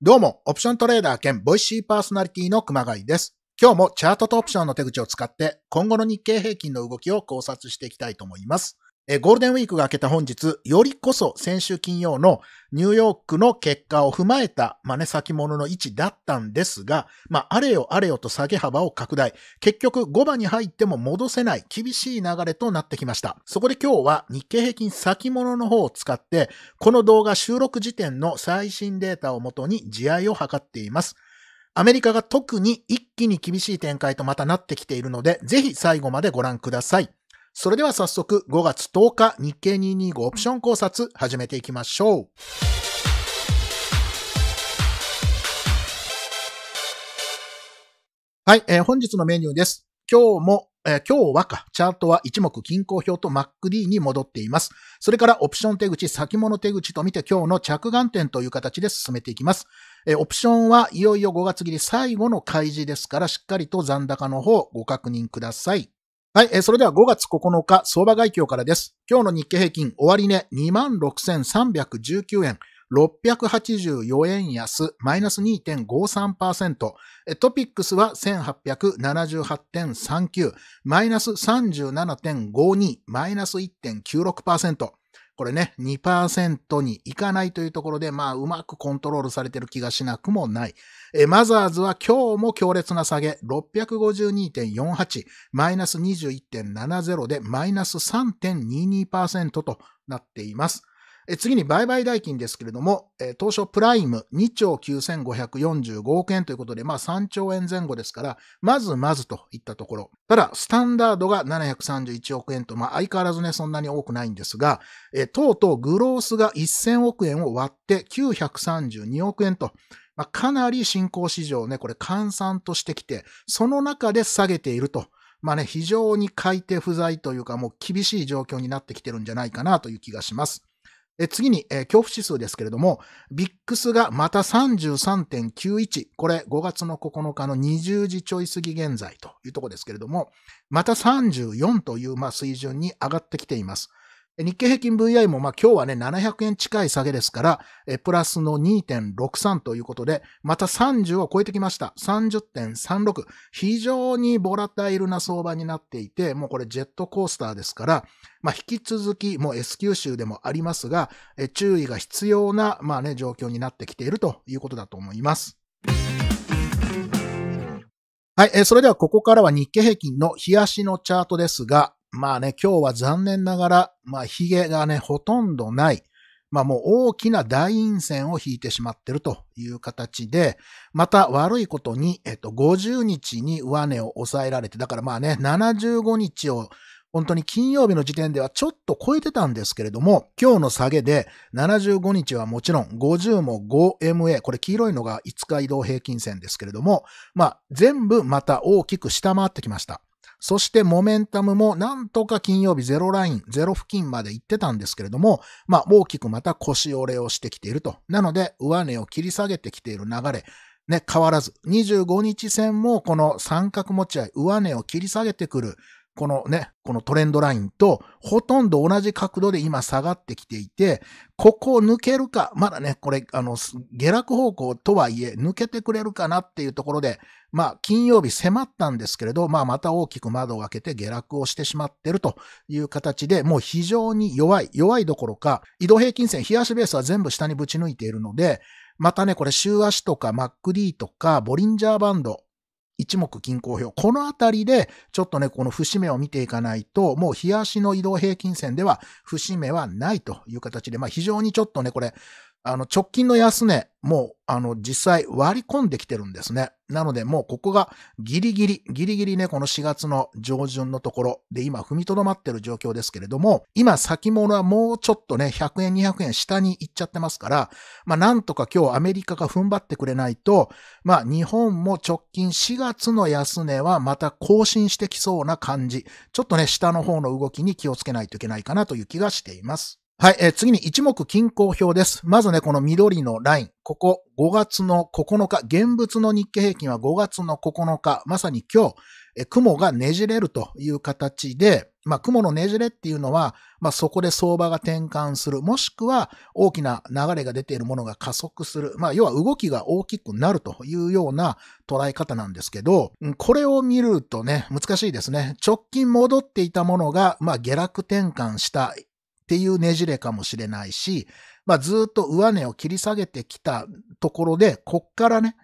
どうも、オプショントレーダー兼ボイシーパーソナリティの熊谷です。今日もチャートとオプションの手口を使って、今後の日経平均の動きを考察していきたいと思います。えゴールデンウィークが明けた本日、よりこそ先週金曜のニューヨークの結果を踏まえた、真似先物の位置だったんですが、まあ、あれよあれよと下げ幅を拡大。結局、5番に入っても戻せない厳しい流れとなってきました。そこで今日は日経平均先物の方を使って、この動画収録時点の最新データをもとに地合を図っています。アメリカが特に一気に厳しい展開とまたなってきているので、ぜひ最後までご覧ください。それでは早速5月10日日経225オプション考察始めていきましょう。はい、えー、本日のメニューです。今日も、えー、今日はか、チャートは一目均衡表と MacD に戻っています。それからオプション手口、先物手口と見て今日の着眼点という形で進めていきます。えー、オプションはいよいよ5月切り最後の開示ですから、しっかりと残高の方ご確認ください。はい、えー、それでは5月9日、相場外況からです。今日の日経平均、終値26,319円。684円安、マイナス2.53%。トピックスは1878.39、マイナス37.52、マイナス1.96%。これね、2%にいかないというところで、まあ、うまくコントロールされてる気がしなくもない。えマザーズは今日も強烈な下げ、652.48、マイナス21.70で、マイナス3.22%となっています。次に売買代金ですけれども、当初プライム2兆9545億円ということで、まあ3兆円前後ですから、まずまずといったところ。ただ、スタンダードが731億円と、まあ相変わらずね、そんなに多くないんですが、えとうとうグロースが1000億円を割って932億円と、まあ、かなり新興市場をね、これ換算としてきて、その中で下げていると。まあね、非常に買い手不在というか、もう厳しい状況になってきてるんじゃないかなという気がします。え次に、え恐怖指数ですけれども、ビックスがまた33.91、これ5月の9日の20時ちょい過ぎ現在というところですけれども、また34という、まあ、水準に上がってきています。日経平均 VI もまあ今日はね、700円近い下げですから、えプラスの2.63ということで、また30を超えてきました。30.36。非常にボラタイルな相場になっていて、もうこれジェットコースターですから、まあ引き続き、もう S 級州でもありますが、え注意が必要な、まあね、状況になってきているということだと思います。はい、えそれではここからは日経平均の日足のチャートですが、まあね、今日は残念ながら、まあ、髭がね、ほとんどない、まあもう大きな大陰線を引いてしまってるという形で、また悪いことに、えっと、50日に上値を抑えられて、だからまあね、75日を本当に金曜日の時点ではちょっと超えてたんですけれども、今日の下げで75日はもちろん50も 5MA、これ黄色いのが5日移動平均線ですけれども、まあ全部また大きく下回ってきました。そしてモメンタムもなんとか金曜日ゼロライン、ゼロ付近まで行ってたんですけれども、まあ大きくまた腰折れをしてきていると。なので上値を切り下げてきている流れ、ね、変わらず。25日線もこの三角持ち合い、上値を切り下げてくるこのね、このトレンドラインとほとんど同じ角度で今下がってきていて、ここを抜けるか、まだね、これ、あの、下落方向とはいえ、抜けてくれるかなっていうところで、まあ、金曜日迫ったんですけれど、まあ、また大きく窓を開けて下落をしてしまってるという形で、もう非常に弱い、弱いどころか、移動平均線、冷やしベースは全部下にぶち抜いているので、またね、これ週足とか MacD とかボリンジャーバンド、一目均衡表。このあたりで、ちょっとね、この節目を見ていかないと、もう日足の移動平均線では節目はないという形で、まあ非常にちょっとね、これ、あの、直近の安値、もう、あの、実際割り込んできてるんですね。なので、もうここがギリギリ、ギリギリね、この4月の上旬のところで今踏みとどまってる状況ですけれども、今先物はもうちょっとね、100円、200円下に行っちゃってますから、まあなんとか今日アメリカが踏ん張ってくれないと、まあ日本も直近4月の安値はまた更新してきそうな感じ。ちょっとね、下の方の動きに気をつけないといけないかなという気がしています。はい、えー、次に一目均衡表です。まずね、この緑のライン。ここ5月の9日、現物の日経平均は5月の9日、まさに今日、えー、雲がねじれるという形で、まあ、雲のねじれっていうのは、まあ、そこで相場が転換する、もしくは大きな流れが出ているものが加速する、まあ、要は動きが大きくなるというような捉え方なんですけど、これを見るとね、難しいですね。直近戻っていたものが、まあ、下落転換したっていうねじれかもしれないし、まあずっと上値を切り下げてきたところで、こっからね、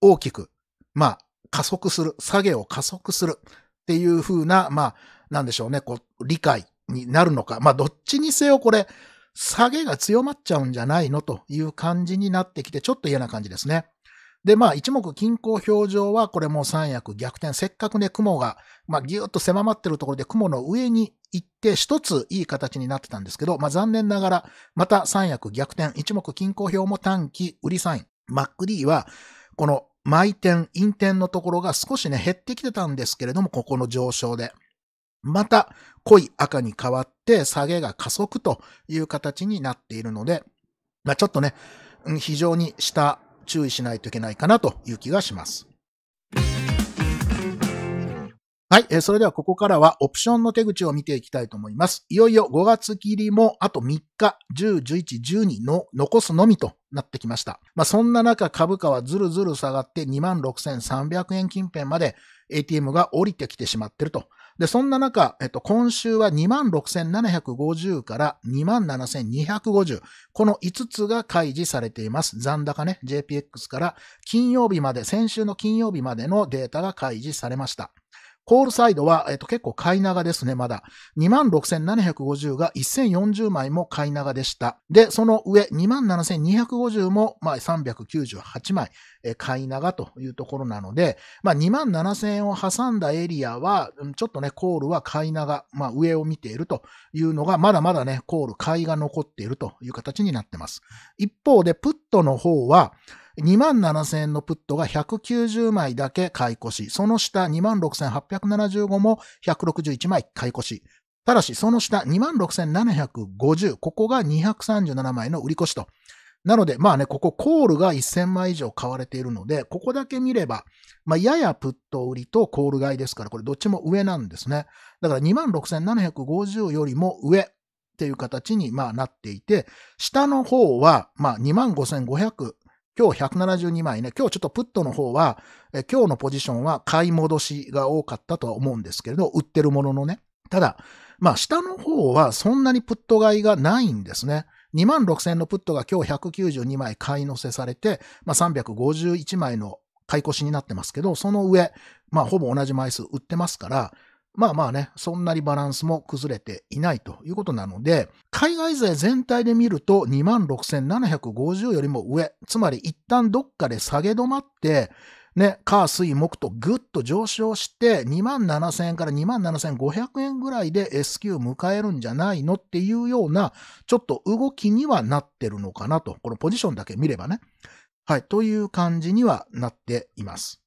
大きく、まあ加速する、下げを加速するっていう風な、まあなんでしょうね、こう理解になるのか。まあどっちにせよこれ、下げが強まっちゃうんじゃないのという感じになってきて、ちょっと嫌な感じですね。で、まあ、一目均衡表情は、これも三役逆転。せっかくね、雲が、まあ、ぎゅーっと狭まってるところで、雲の上に行って、一ついい形になってたんですけど、まあ、残念ながら、また三役逆転。一目均衡表も短期売りサイン。マック D は、この、毎点、陰点のところが少しね、減ってきてたんですけれども、ここの上昇で。また、濃い赤に変わって、下げが加速という形になっているので、まあ、ちょっとね、非常に下注意しないといけないかなという気がします。はい。えそれではここからはオプションの手口を見ていきたいと思います。いよいよ5月切りもあと3日、10、11、12の残すのみとなってきました。まあ、そんな中株価はずるずる下がって26,300円近辺まで ATM が降りてきてしまってると。で、そんな中、えっと、今週は26,750から27,250。この5つが開示されています。残高ね、JPX から金曜日まで、先週の金曜日までのデータが開示されました。コールサイドは、えっと、結構買い長ですね、まだ。26,750が1,040枚も買い長でした。で、その上、27,250も、まあ、398枚、え買い長というところなので、まあ、27,000を挟んだエリアは、ちょっとね、コールは買い長、まあ、上を見ているというのが、まだまだね、コール買いが残っているという形になってます。一方で、プットの方は、27,000円のプットが190枚だけ買い越し、その下26,875も161枚買い越し。ただし、その下26,750、ここが237枚の売り越しと。なので、まあね、ここコールが1000枚以上買われているので、ここだけ見れば、まあ、ややプット売りとコール買いですから、これどっちも上なんですね。だから26,750よりも上っていう形に、まあ、なっていて、下の方は、まあ、25,500今日172枚ね、今日ちょっとプットの方は、え今日のポジションは買い戻しが多かったとは思うんですけれど、売ってるもののね。ただ、まあ下の方はそんなにプット買いがないんですね。2万6000のプットが今日192枚買い乗せされて、まあ351枚の買い越しになってますけど、その上、まあほぼ同じ枚数売ってますから、まあまあね、そんなにバランスも崩れていないということなので、海外勢全体で見ると26,750よりも上、つまり一旦どっかで下げ止まって、ね、火、水、木とぐっと上昇して、27,000円から27,500円ぐらいで S q 迎えるんじゃないのっていうような、ちょっと動きにはなってるのかなと。このポジションだけ見ればね。はい、という感じにはなっています。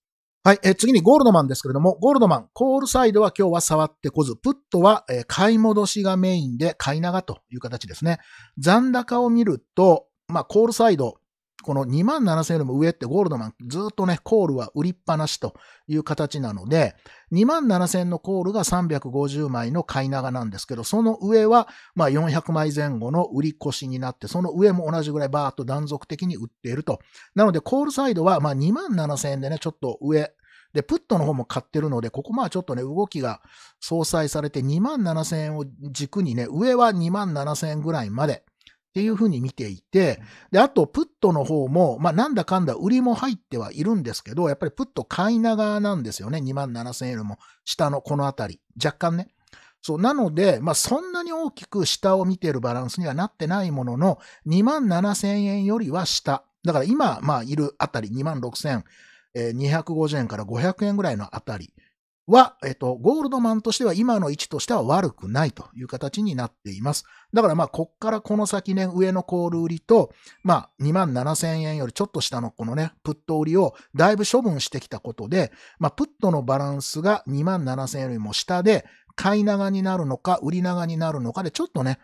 はい、え次にゴールドマンですけれども、ゴールドマン、コールサイドは今日は触ってこず、プットは、え買い戻しがメインで買い長という形ですね。残高を見ると、まあ、コールサイド、この2万7000よりも上ってゴールドマン、ずっとね、コールは売りっぱなしという形なので、2万7000のコールが350枚の買い長なんですけど、その上は、まあ400枚前後の売り越しになって、その上も同じぐらいバーッと断続的に売っていると。なので、コールサイドは、まあ2万7000円でね、ちょっと上、で、プットの方も買ってるので、ここまあちょっとね、動きが相殺されて2万7000円を軸にね、上は2万7000円ぐらいまでっていうふうに見ていて、で、あと、プットの方も、まあ、なんだかんだ売りも入ってはいるんですけど、やっぱりプット買いながらなんですよね。2万7000円よりも下のこのあたり。若干ね。そう。なので、まあ、そんなに大きく下を見てるバランスにはなってないものの、2万7000円よりは下。だから今、まあ、いるあたり、2万6000えー、250円から500円ぐらいのあたりは、えっと、ゴールドマンとしては今の位置としては悪くないという形になっています。だからまあ、こっからこの先ね、上のコール売りと、まあ、2万7千円よりちょっと下のこのね、プット売りをだいぶ処分してきたことで、まあ、プットのバランスが2万7千円よりも下で、買い長になるのか、売り長になるのかで、ちょっとね、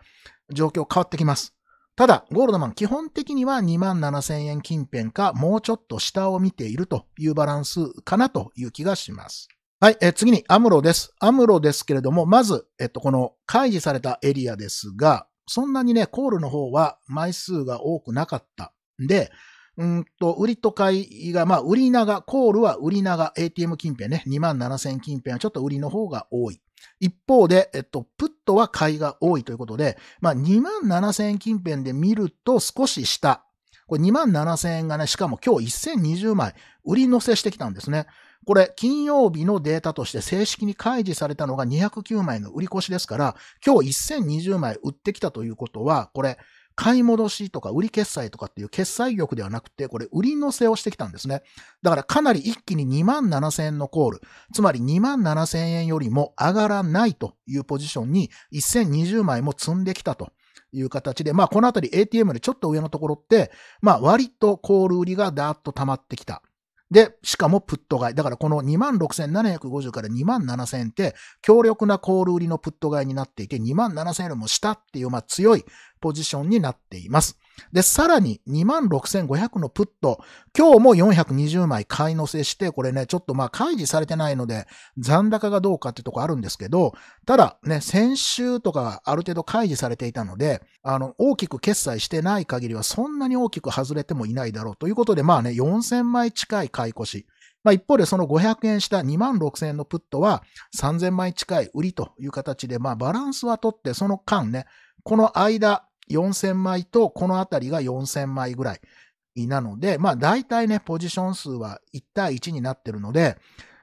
状況変わってきます。ただ、ゴールドマン基本的には2万7000円近辺か、もうちょっと下を見ているというバランスかなという気がします。はい、え次にアムロです。アムロですけれども、まず、えっと、この開示されたエリアですが、そんなにね、コールの方は枚数が多くなかった。で、うんと、売りと買いが、まあ、売り長、コールは売り長、ATM 近辺ね、2万7000近辺はちょっと売りの方が多い。一方で、えっと、プットは買いが多いということで、まあ、2万7千円近辺で見ると少し下。これ2万7千円がね、しかも今日1020枚売り乗せしてきたんですね。これ、金曜日のデータとして正式に開示されたのが209枚の売り越しですから、今日1020枚売ってきたということは、これ、買い戻しとか売り決済とかっていう決済力ではなくて、これ売り乗せをしてきたんですね。だからかなり一気に2万7千円のコール、つまり2万7千円よりも上がらないというポジションに1020枚も積んできたと。いう形で、まあこのあたり ATM でちょっと上のところって、まあ割とコール売りがダーッと溜まってきたで、しかもプット買い。だからこの26,750から27,000って強力なコール売りのプット買いになっていて、27,000よりも下っていう、まあ強いポジションになっています。で、さらに26,500のプット、今日も420枚買い乗せして、これね、ちょっとまあ開示されてないので、残高がどうかってとこあるんですけど、ただね、先週とかある程度開示されていたので、あの、大きく決済してない限りはそんなに大きく外れてもいないだろうということで、まあね、4000枚近い買い越し。まあ、一方でその500円した2万6000円のプットは3000枚近い売りという形で、まあ、バランスは取って、その間ね、この間、4000枚とこのあたりが4000枚ぐらいなので、まあ大体ね、ポジション数は1対1になってるので、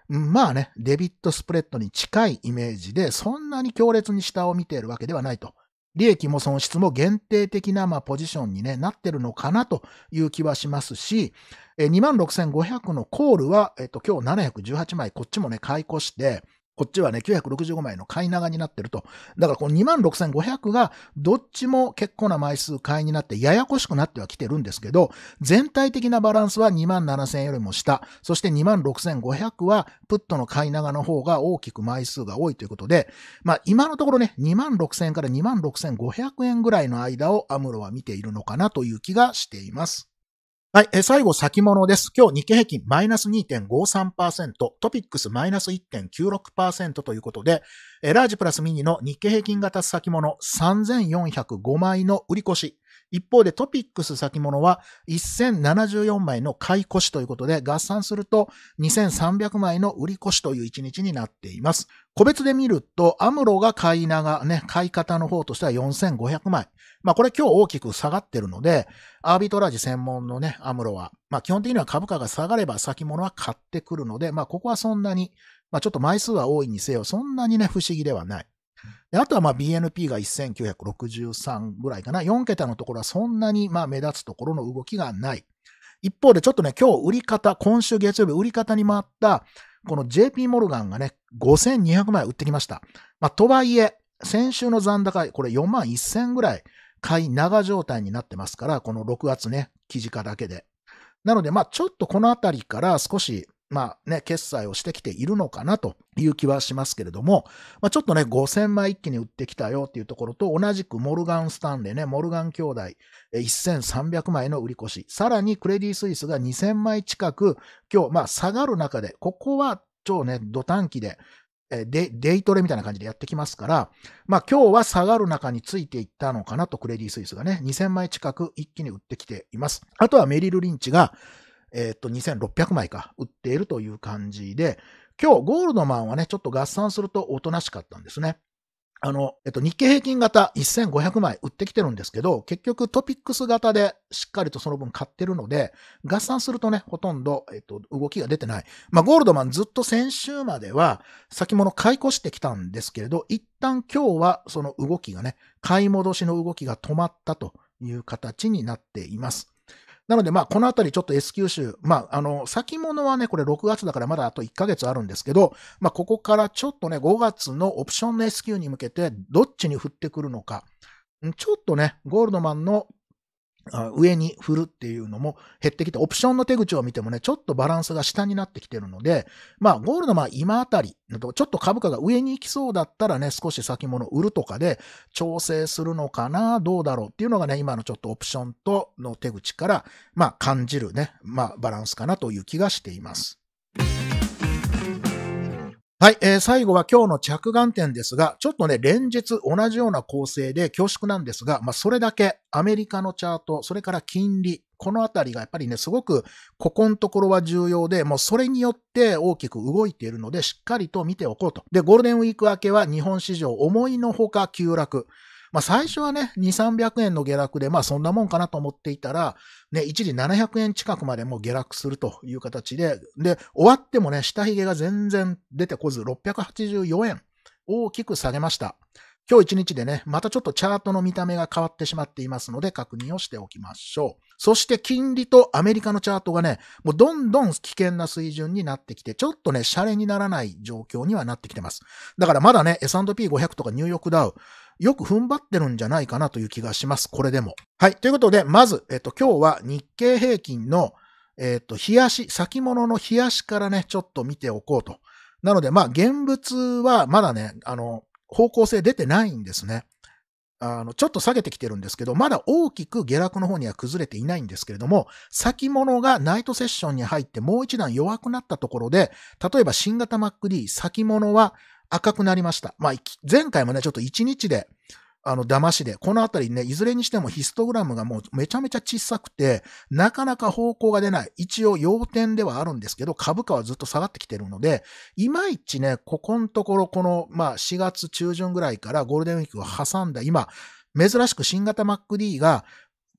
まあね、デビットスプレッドに近いイメージで、そんなに強烈に下を見ているわけではないと。利益も損失も限定的な、まあ、ポジションに、ね、なってるのかなという気はしますし、26,500のコールは、えっと、今日718枚、こっちもね、買い越して、こっちはね、965枚の買い長になってると。だからこの26,500がどっちも結構な枚数買いになってややこしくなってはきてるんですけど、全体的なバランスは27,000よりも下、そして26,500はプットの買い長の方が大きく枚数が多いということで、まあ今のところね、26,000から26,500円ぐらいの間をアムロは見ているのかなという気がしています。はい、最後先物です。今日日経平均マイナス2.53%、トピックスマイナス1.96%ということで、ラージプラスミニの日経平均型先物3405枚の売り越し一方でトピックス先物は1074枚の買い越しということで、合算すると2300枚の売り越しという一日になっています。個別で見ると、アムロが買いがね、買い方の方としては4500枚。まあこれ今日大きく下がってるので、アービトラージ専門のね、アムロは、まあ基本的には株価が下がれば先物は買ってくるので、まあここはそんなに、まあちょっと枚数は多いにせよ、そんなにね、不思議ではない。であとはまあ BNP が1963ぐらいかな。4桁のところはそんなにまあ目立つところの動きがない。一方でちょっとね、今日売り方、今週月曜日売り方に回った、この JP モルガンがね、5200枚売ってきました。まあ、とはいえ、先週の残高、これ4万1000ぐらい買い長状態になってますから、この6月ね、記事化だけで。なので、まあ、ちょっとこのあたりから少しまあね、決済をしてきているのかなという気はしますけれども、まあ、ちょっとね、5000枚一気に売ってきたよっていうところと、同じくモルガン・スタンレーね、モルガン兄弟、1300枚の売り越し、さらにクレディ・スイスが2000枚近く、今日、まあ下がる中で、ここは超ね、土短期で、デデイトレみたいな感じでやってきますから、まあ今日は下がる中についていったのかなとクレディ・スイスがね、2000枚近く一気に売ってきています。あとはメリル・リンチがえっ、と、2600枚か、売っているという感じで、今日、ゴールドマンはね、ちょっと合算するとおとなしかったんですね。あの、えっと、日経平均型1500枚売ってきてるんですけど、結局トピックス型でしっかりとその分買ってるので、合算するとね、ほとんど、えっと、動きが出てない。まあ、ゴールドマンずっと先週までは先物買い越してきたんですけれど、一旦今日はその動きがね、買い戻しの動きが止まったという形になっています。なので、まあ、このあたりちょっと S 級集。まあ、あの、先物はね、これ6月だからまだあと1ヶ月あるんですけど、まあ、ここからちょっとね、5月のオプションの S q に向けて、どっちに振ってくるのか。ちょっとね、ゴールドマンの上に振るっていうのも減ってきて、オプションの手口を見てもね、ちょっとバランスが下になってきてるので、まあ、ゴールのまあ今あたりのと、ちょっと株価が上に行きそうだったらね、少し先物売るとかで調整するのかな、どうだろうっていうのがね、今のちょっとオプションとの手口から、まあ、感じるね、まあ、バランスかなという気がしています。はい、えー、最後は今日の着眼点ですが、ちょっとね、連日同じような構成で恐縮なんですが、まあ、それだけアメリカのチャート、それから金利、このあたりがやっぱりね、すごくここのところは重要で、もうそれによって大きく動いているので、しっかりと見ておこうと。で、ゴールデンウィーク明けは日本市場思いのほか急落。まあ最初はね、2、300円の下落で、まあそんなもんかなと思っていたら、ね、一時700円近くまでも下落するという形で、で、終わってもね、下髭が全然出てこず、684円大きく下げました。今日一日でね、またちょっとチャートの見た目が変わってしまっていますので確認をしておきましょう。そして金利とアメリカのチャートがね、もうどんどん危険な水準になってきて、ちょっとね、シャレにならない状況にはなってきてます。だからまだね、S&P500 とかニューヨークダウ、よく踏ん張ってるんじゃないかなという気がします。これでも。はい。ということで、まず、えっと、今日は日経平均の、えっと、冷やし、先物の冷やしからね、ちょっと見ておこうと。なので、まあ、現物はまだね、あの、方向性出てないんですね。あの、ちょっと下げてきてるんですけど、まだ大きく下落の方には崩れていないんですけれども、先物がナイトセッションに入ってもう一段弱くなったところで、例えば新型 MacD、先物は赤くなりました。まあ、前回もね、ちょっと1日で、あの、騙しで、このあたりね、いずれにしてもヒストグラムがもうめちゃめちゃ小さくて、なかなか方向が出ない。一応要点ではあるんですけど、株価はずっと下がってきてるので、いまいちね、ここのところ、この、まあ、4月中旬ぐらいからゴールデンウィークを挟んだ今、珍しく新型 MacD が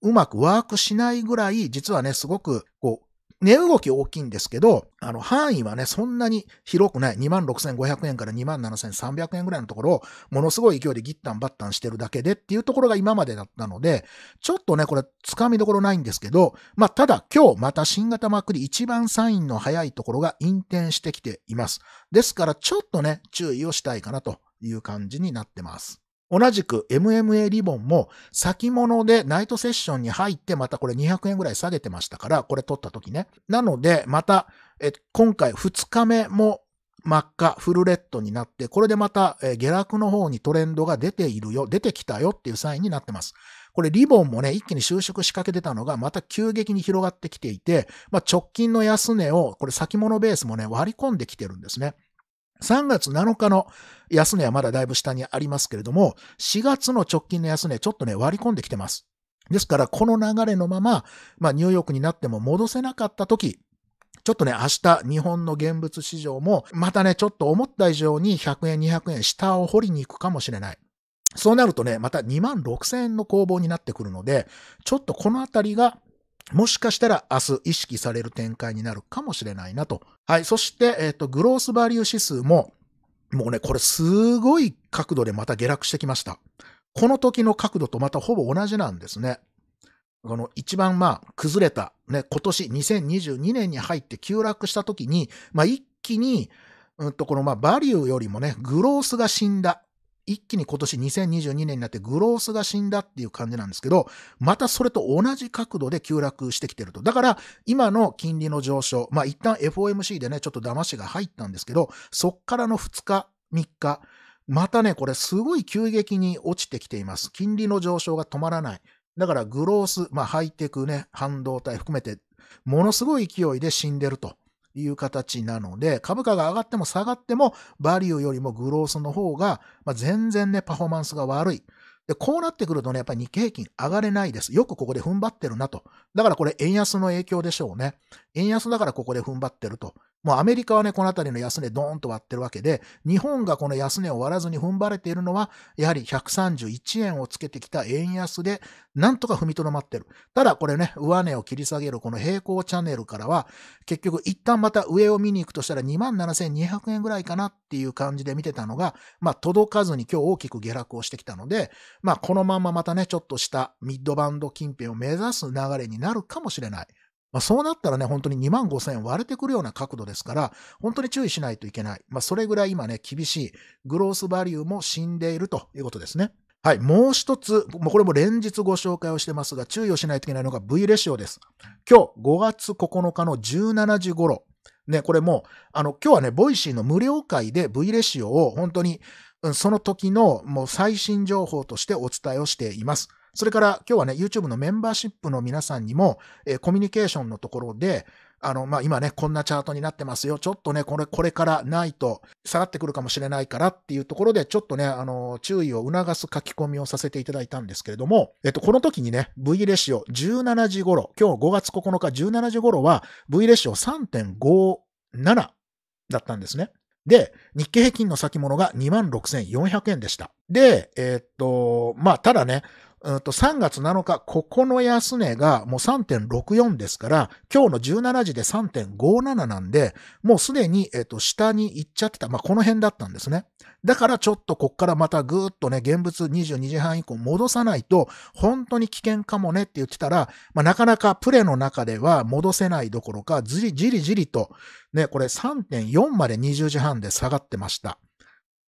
うまくワークしないぐらい、実はね、すごく、こう、値動き大きいんですけど、あの、範囲はね、そんなに広くない。26,500円から27,300円ぐらいのところを、ものすごい勢いでギッタンバッタンしてるだけでっていうところが今までだったので、ちょっとね、これ、つかみどころないんですけど、まあ、ただ今日また新型マークリ一番サインの早いところが引転してきています。ですから、ちょっとね、注意をしたいかなという感じになってます。同じく MMA リボンも先物でナイトセッションに入ってまたこれ200円ぐらい下げてましたから、これ取った時ね。なので、また、え今回2日目も真っ赤、フルレッドになって、これでまた、下落の方にトレンドが出ているよ、出てきたよっていうサインになってます。これリボンもね、一気に収縮仕掛けてたのが、また急激に広がってきていて、まあ、直近の安値を、これ先物ベースもね、割り込んできてるんですね。3月7日の安値はまだだいぶ下にありますけれども、4月の直近の安値ちょっとね割り込んできてます。ですから、この流れのまま、まあ、ニューヨークになっても戻せなかった時、ちょっとね、明日、日本の現物市場も、またね、ちょっと思った以上に100円、200円下を掘りに行くかもしれない。そうなるとね、また2万6000円の攻防になってくるので、ちょっとこのあたりがもしかしたら明日意識される展開になるかもしれないなと。はい。そして、えっ、ー、と、グロースバリュー指数も、もうね、これすごい角度でまた下落してきました。この時の角度とまたほぼ同じなんですね。この一番まあ、崩れた、ね、今年2022年に入って急落した時に、まあ一気に、うんとこのまあ、バリューよりもね、グロースが死んだ。一気に今年2022年になってグロースが死んだっていう感じなんですけど、またそれと同じ角度で急落してきてると。だから今の金利の上昇、まあ一旦 FOMC でね、ちょっと騙しが入ったんですけど、そっからの2日、3日、またね、これすごい急激に落ちてきています。金利の上昇が止まらない。だからグロース、まあハイテクね、半導体含めて、ものすごい勢いで死んでると。いう形なので、株価が上がっても下がっても、バリューよりもグロースの方が、まあ、全然ね、パフォーマンスが悪い。で、こうなってくるとね、やっぱり日経平均上がれないです。よくここで踏ん張ってるなと。だからこれ円安の影響でしょうね。円安だからここで踏ん張ってるともうアメリカはね、このあたりの安値ドーンと割ってるわけで、日本がこの安値を割らずに踏ん張れているのは、やはり131円をつけてきた円安で、なんとか踏みとどまってる。ただこれね、上値を切り下げるこの平行チャンネルからは、結局一旦また上を見に行くとしたら27,200円ぐらいかなっていう感じで見てたのが、まあ届かずに今日大きく下落をしてきたので、まあこのまままたね、ちょっとしたミッドバンド近辺を目指す流れになるかもしれない。まあ、そうなったらね、本当に2万5千円割れてくるような角度ですから、本当に注意しないといけない。まあ、それぐらい今ね、厳しい。グロースバリューも死んでいるということですね。はい。もう一つ、もうこれも連日ご紹介をしてますが、注意をしないといけないのが V レシオです。今日5月9日の17時頃、ね、これも、あの、今日はね、ボイシーの無料会で V レシオを本当に、その時のもう最新情報としてお伝えをしています。それから今日はね、YouTube のメンバーシップの皆さんにも、えー、コミュニケーションのところで、あの、まあ、今ね、こんなチャートになってますよ。ちょっとね、これ、これからないと、下がってくるかもしれないからっていうところで、ちょっとね、あの、注意を促す書き込みをさせていただいたんですけれども、えっと、この時にね、V レシオ17時頃、今日5月9日17時頃は、V レシオ3.57だったんですね。で、日経平均の先物が26,400円でした。で、えっと、まあ、ただね、うんと3月7日、ここの安値がもう3.64ですから、今日の17時で3.57なんで、もうすでに、えっと、下に行っちゃってた。まあ、この辺だったんですね。だからちょっとこっからまたぐーっとね、現物22時半以降戻さないと、本当に危険かもねって言ってたら、まあ、なかなかプレの中では戻せないどころか、じりじりじりと、ね、これ3.4まで20時半で下がってました。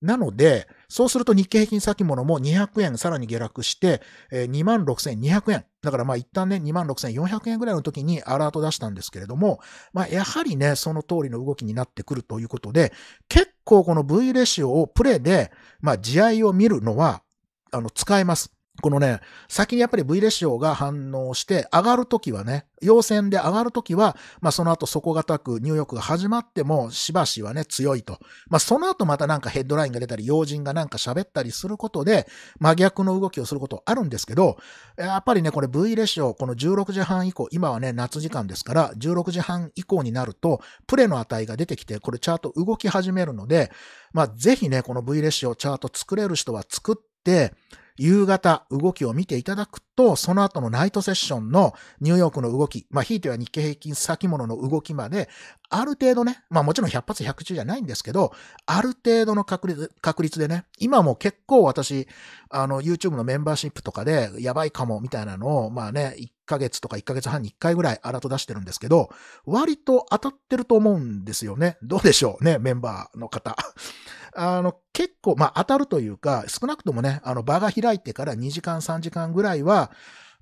なので、そうすると日経平均先物も200円さらに下落して、えー、26,200円。だからまあ一旦ね、26,400円ぐらいの時にアラート出したんですけれども、まあやはりね、その通りの動きになってくるということで、結構この V レシオをプレイで、まあ地合いを見るのは、あの、使えます。このね、先にやっぱり V レシオが反応して上がるときはね、陽線で上がるときは、まあその後底堅く入浴が始まってもしばしはね強いと。まあその後またなんかヘッドラインが出たり、要人がなんか喋ったりすることで真逆の動きをすることあるんですけど、やっぱりね、これ V レシオ、この16時半以降、今はね夏時間ですから、16時半以降になるとプレの値が出てきて、これチャート動き始めるので、まあぜひね、この V レシオチャート作れる人は作って、夕方動きを見ていただくと、その後のナイトセッションのニューヨークの動き、まあ、ひいては日経平均先物の動きまで、ある程度ね、まあもちろん100発100中じゃないんですけど、ある程度の確率確率でね、今も結構私、あの、YouTube のメンバーシップとかで、やばいかも、みたいなのを、まあね、ヶ月とか1ヶ月半に1回ぐらいアラート出してるんですけど、割と当たってると思うんですよね。どうでしょうね、メンバーの方。あの、結構、まあ当たるというか、少なくともね、あの場が開いてから2時間3時間ぐらいは、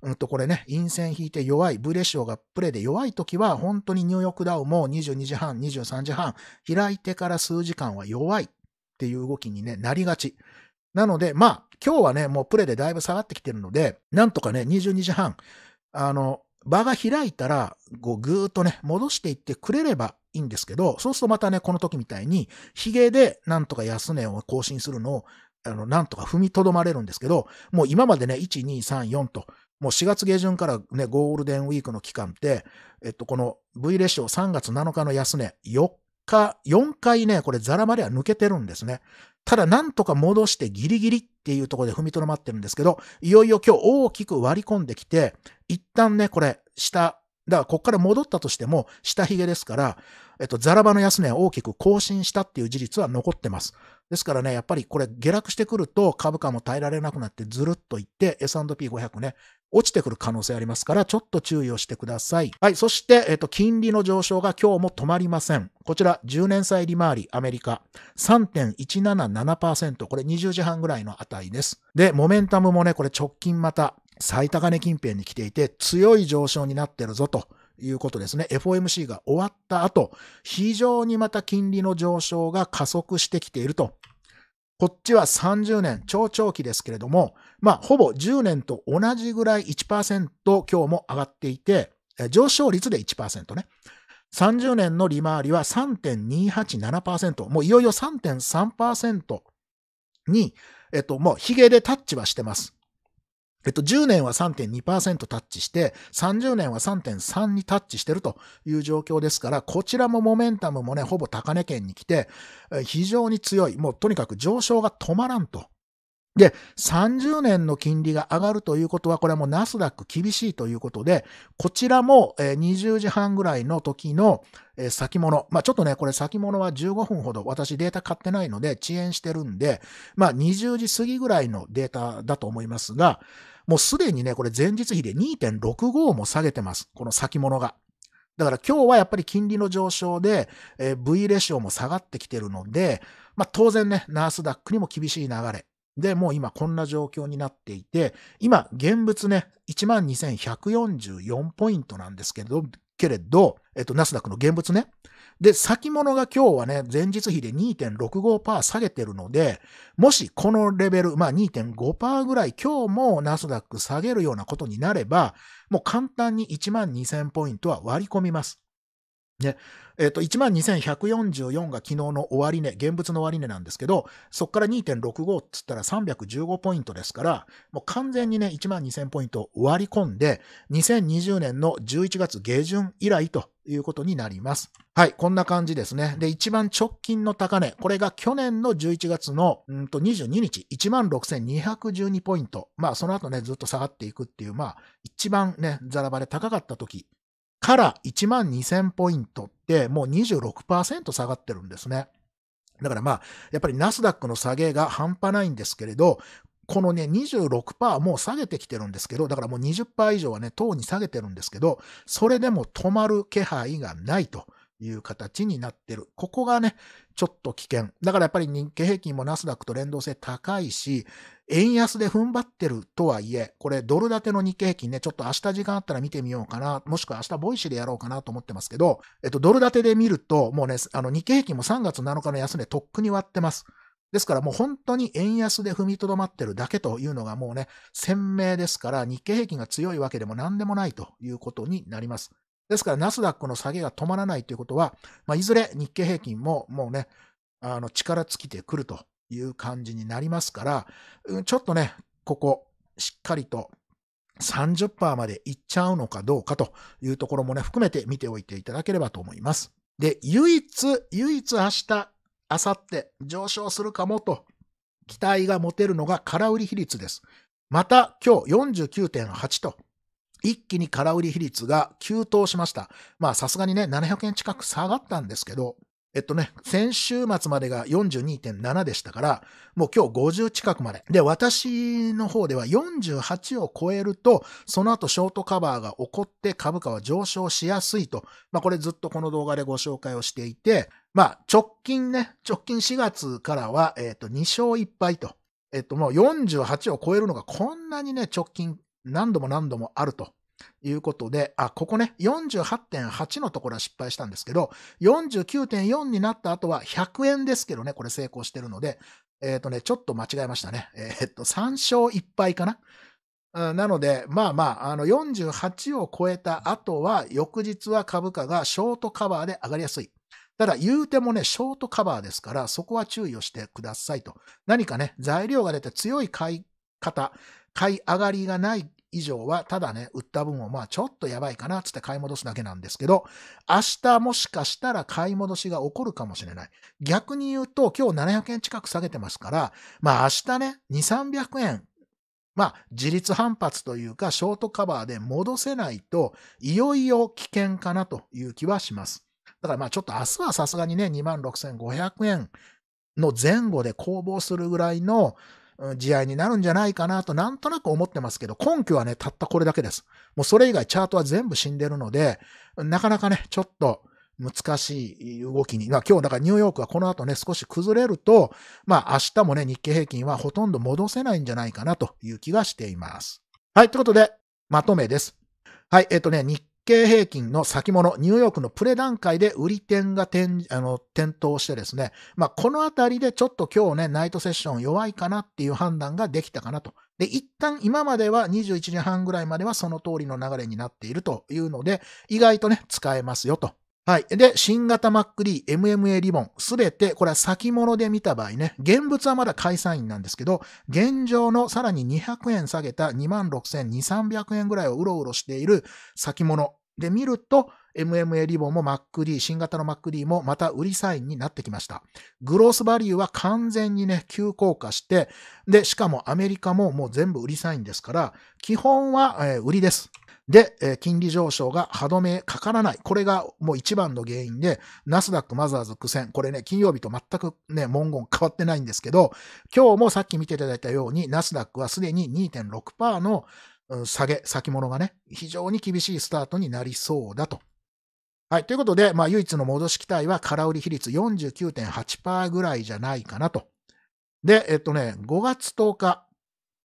うんとこれね、陰線引いて弱い、ブレシオがプレイで弱い時は、本当にニューヨークダウも22時半、23時半、開いてから数時間は弱いっていう動きに、ね、なりがち。なので、まあ、今日はね、もうプレイでだいぶ下がってきてるので、なんとかね、22時半、あの、場が開いたら、こう、ぐーっとね、戻していってくれればいいんですけど、そうするとまたね、この時みたいに、ヒゲでなんとか安値を更新するのを、あの、なんとか踏みとどまれるんですけど、もう今までね、1、2、3、4と、もう4月下旬からね、ゴールデンウィークの期間って、えっと、この V レシオ3月7日の安値、4 4回ね、これザラまでは抜けてるんですね。ただなんとか戻してギリギリっていうところで踏みとどまってるんですけど、いよいよ今日大きく割り込んできて、一旦ね、これ下だからここから戻ったとしても、下髭ですから、えっと、ザラバの安値を大きく更新したっていう事実は残ってます。ですからね、やっぱりこれ下落してくると株価も耐えられなくなってずるっといって S&P500 ね、落ちてくる可能性ありますから、ちょっと注意をしてください。はい。そして、えっと、金利の上昇が今日も止まりません。こちら、10年債利回り、アメリカ、3.177%。これ20時半ぐらいの値です。で、モメンタムもね、これ直近また最高値近辺に来ていて強い上昇になってるぞということですね。FOMC が終わった後、非常にまた金利の上昇が加速してきていると。こっちは30年、超長期ですけれども、まあ、ほぼ10年と同じぐらい1%今日も上がっていて、上昇率で1%ね。30年の利回りは3.287%。もういよいよ3.3%に、えっと、もうヒゲでタッチはしてます。えっと、10年は3.2%タッチして、30年は3.3にタッチしてるという状況ですから、こちらもモメンタムもね、ほぼ高値圏に来て、非常に強い。もうとにかく上昇が止まらんと。で、30年の金利が上がるということは、これはもうナスダック厳しいということで、こちらも20時半ぐらいの時の先物。まあちょっとね、これ先物は15分ほど私データ買ってないので遅延してるんで、まあ20時過ぎぐらいのデータだと思いますが、もうすでにね、これ前日比で2.65も下げてます。この先物が。だから今日はやっぱり金利の上昇で、えー、V レシオも下がってきてるので、まあ当然ね、ナースダックにも厳しい流れ。で、もう今こんな状況になっていて、今、現物ね、12,144ポイントなんですけど、けれど、えっと、ナスダックの現物ね、で、先物が今日はね、前日比で2.65%下げてるので、もしこのレベル、まあ2.5%ぐらい今日もナスダック下げるようなことになれば、もう簡単に1万2000ポイントは割り込みます。ね、えー、と、12,144が昨日の終値、現物の終値なんですけど、そこから2.65っつったら315ポイントですから、もう完全にね、12,000ポイント割り込んで、2020年の11月下旬以来ということになります。はい、こんな感じですね。で、一番直近の高値、これが去年の11月のんと22日、16,212ポイント。まあ、その後ね、ずっと下がっていくっていう、まあ、一番ね、ザラバで高かった時から1万2000ポイントってもう26%下がってるんですね。だからまあ、やっぱりナスダックの下げが半端ないんですけれど、このね、26%もう下げてきてるんですけど、だからもう20%以上はね、等に下げてるんですけど、それでも止まる気配がないと。いう形になってる。ここがね、ちょっと危険。だからやっぱり日経平均もナスダックと連動性高いし、円安で踏ん張ってるとはいえ、これドル建ての日経平均ね、ちょっと明日時間あったら見てみようかな、もしくは明日ボイシーでやろうかなと思ってますけど、えっと、ドル建てで見ると、もうね、あの日経平均も3月7日の安値とっくに割ってます。ですからもう本当に円安で踏みとどまってるだけというのがもうね、鮮明ですから、日経平均が強いわけでも何でもないということになります。ですからナスダックの下げが止まらないということは、まあ、いずれ日経平均ももうね、あの力尽きてくるという感じになりますから、うん、ちょっとね、ここ、しっかりと30%までいっちゃうのかどうかというところもね、含めて見ておいていただければと思います。で、唯一、唯一明日、明後日上昇するかもと期待が持てるのが空売り比率です。また今日49.8と一気に空売り比率が急騰しました。まあさすがにね、700円近く下がったんですけど、えっとね、先週末までが42.7でしたから、もう今日50近くまで。で、私の方では48を超えると、その後ショートカバーが起こって株価は上昇しやすいと。まあこれずっとこの動画でご紹介をしていて、まあ直近ね、直近4月からは、えっと2勝1敗と。えっともう48を超えるのがこんなにね、直近何度も何度もあるということで、あ、ここね、48.8のところは失敗したんですけど、49.4になった後は100円ですけどね、これ成功してるので、えっ、ー、とね、ちょっと間違えましたね。えっ、ー、と、3勝1敗かな。なので、まあまあ、あの48を超えた後は、翌日は株価がショートカバーで上がりやすい。ただ、言うてもね、ショートカバーですから、そこは注意をしてくださいと。何かね、材料が出て強い買い方、買い上がりがない以上は、ただね、売った分をまあちょっとやばいかな、つって買い戻すだけなんですけど、明日もしかしたら買い戻しが起こるかもしれない。逆に言うと、今日700円近く下げてますから、まあ明日ね、2、300円、まあ自立反発というか、ショートカバーで戻せないと、いよいよ危険かなという気はします。だからまあちょっと明日はさすがにね、26,500円の前後で攻防するぐらいの、試合になるんじゃないかなとなんとなく思ってますけど、根拠はね、たったこれだけです。もうそれ以外チャートは全部死んでるので、なかなかね、ちょっと難しい動きに、まあ今日だからニューヨークはこの後ね、少し崩れると、まあ明日もね、日経平均はほとんど戻せないんじゃないかなという気がしています。はい、ということで、まとめです。はい、えっ、とね、日経平均の先物、ニューヨークのプレ段階で売り点が点あの点灯してですね、まあ、このあたりでちょっと今日ね、ナイトセッション弱いかなっていう判断ができたかなと。で、一旦今までは21時半ぐらいまではその通りの流れになっているというので、意外とね、使えますよとはい。で、新型 m a c d MMA リボン、すべて、これは先物で見た場合ね、現物はまだ開催員なんですけど、現状のさらに200円下げた26,2300円ぐらいをうろうろしている先物で見ると、MMA リボンも MacD、新型の MacD もまた売りサインになってきました。グロースバリューは完全にね、急降下して、で、しかもアメリカももう全部売りサインですから、基本は、えー、売りです。で、え金利上昇が歯止めかからない。これがもう一番の原因で、ナスダックマザーズ苦戦。これね、金曜日と全くね、文言変わってないんですけど、今日もさっき見ていただいたように、ナスダックはすでに2.6%の下げ、先物がね、非常に厳しいスタートになりそうだと。はい。ということで、まあ、唯一の戻し期待は空売り比率49.8%ぐらいじゃないかなと。で、えっとね、5月10日、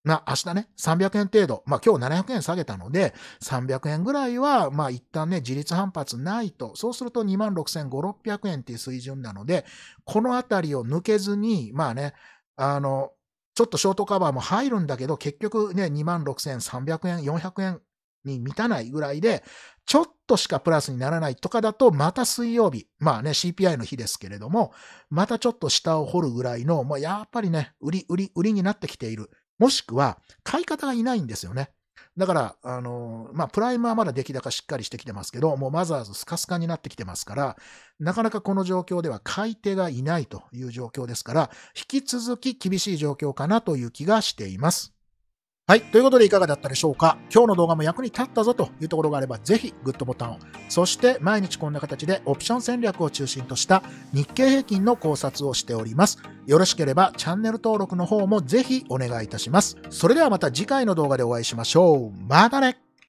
まあ、明日ね、300円程度、まあ、今日700円下げたので、300円ぐらいは、まあ、一旦ね、自立反発ないと、そうすると26,500円っていう水準なので、このあたりを抜けずに、まあね、あの、ちょっとショートカバーも入るんだけど、結局ね、26,300円、400円に満たないぐらいで、ちょっとしかプラスにならないとかだと、また水曜日、まあね、CPI の日ですけれども、またちょっと下を掘るぐらいの、もうやっぱりね、売り、売り、売りになってきている。もしくは、買い方がいないんですよね。だから、あの、まあ、プライムはまだ出来高しっかりしてきてますけど、もうマザーズスカスカになってきてますから、なかなかこの状況では買い手がいないという状況ですから、引き続き厳しい状況かなという気がしています。はい。ということでいかがだったでしょうか今日の動画も役に立ったぞというところがあれば、ぜひグッドボタンを。そして毎日こんな形でオプション戦略を中心とした日経平均の考察をしております。よろしければチャンネル登録の方もぜひお願いいたします。それではまた次回の動画でお会いしましょう。またね